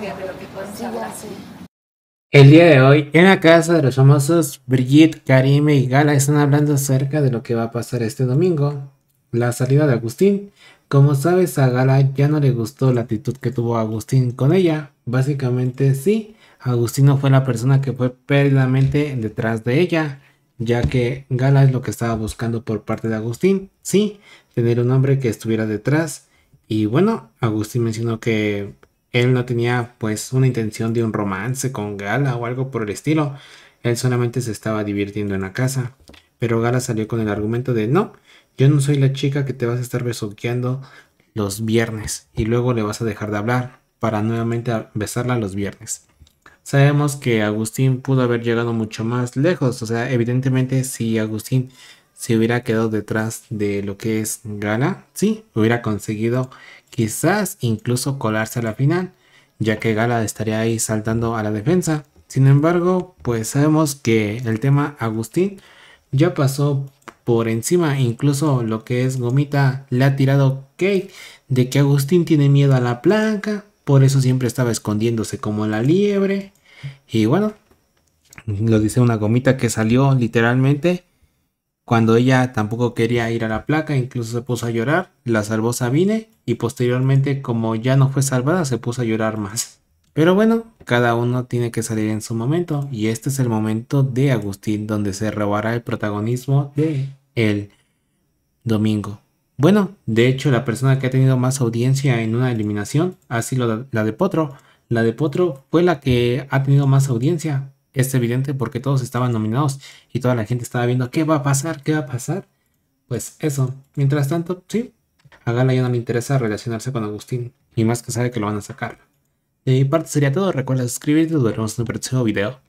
que El día de hoy, en la casa de los famosos Brigitte, Karime y Gala están hablando acerca de lo que va a pasar este domingo, la salida de Agustín. Como sabes, a Gala ya no le gustó la actitud que tuvo Agustín con ella. Básicamente sí, Agustín no fue la persona que fue perdidamente detrás de ella, ya que Gala es lo que estaba buscando por parte de Agustín, sí, tener un hombre que estuviera detrás. Y bueno, Agustín mencionó que él no tenía pues una intención de un romance con Gala o algo por el estilo. Él solamente se estaba divirtiendo en la casa. Pero Gala salió con el argumento de no, yo no soy la chica que te vas a estar besoqueando los viernes y luego le vas a dejar de hablar para nuevamente besarla los viernes. Sabemos que Agustín pudo haber llegado mucho más lejos, o sea, evidentemente si Agustín se hubiera quedado detrás de lo que es Gala, sí, hubiera conseguido quizás incluso colarse a la final, ya que Gala estaría ahí saltando a la defensa. Sin embargo, pues sabemos que el tema Agustín ya pasó por encima, incluso lo que es Gomita le ha tirado Kate de que Agustín tiene miedo a la planca por eso siempre estaba escondiéndose como la liebre. Y bueno, lo dice una gomita que salió literalmente cuando ella tampoco quería ir a la placa, incluso se puso a llorar, la salvó Sabine y posteriormente como ya no fue salvada se puso a llorar más. Pero bueno, cada uno tiene que salir en su momento y este es el momento de Agustín donde se robará el protagonismo de el domingo. Bueno, de hecho la persona que ha tenido más audiencia en una eliminación ha sido la de Potro. La de Potro fue la que ha tenido más audiencia es evidente porque todos estaban nominados y toda la gente estaba viendo qué va a pasar, qué va a pasar. Pues eso, mientras tanto, sí, a Gala ya no le interesa relacionarse con Agustín y más que sabe que lo van a sacar. De mi parte sería todo, recuerda suscribirte, nos vemos en un próximo video.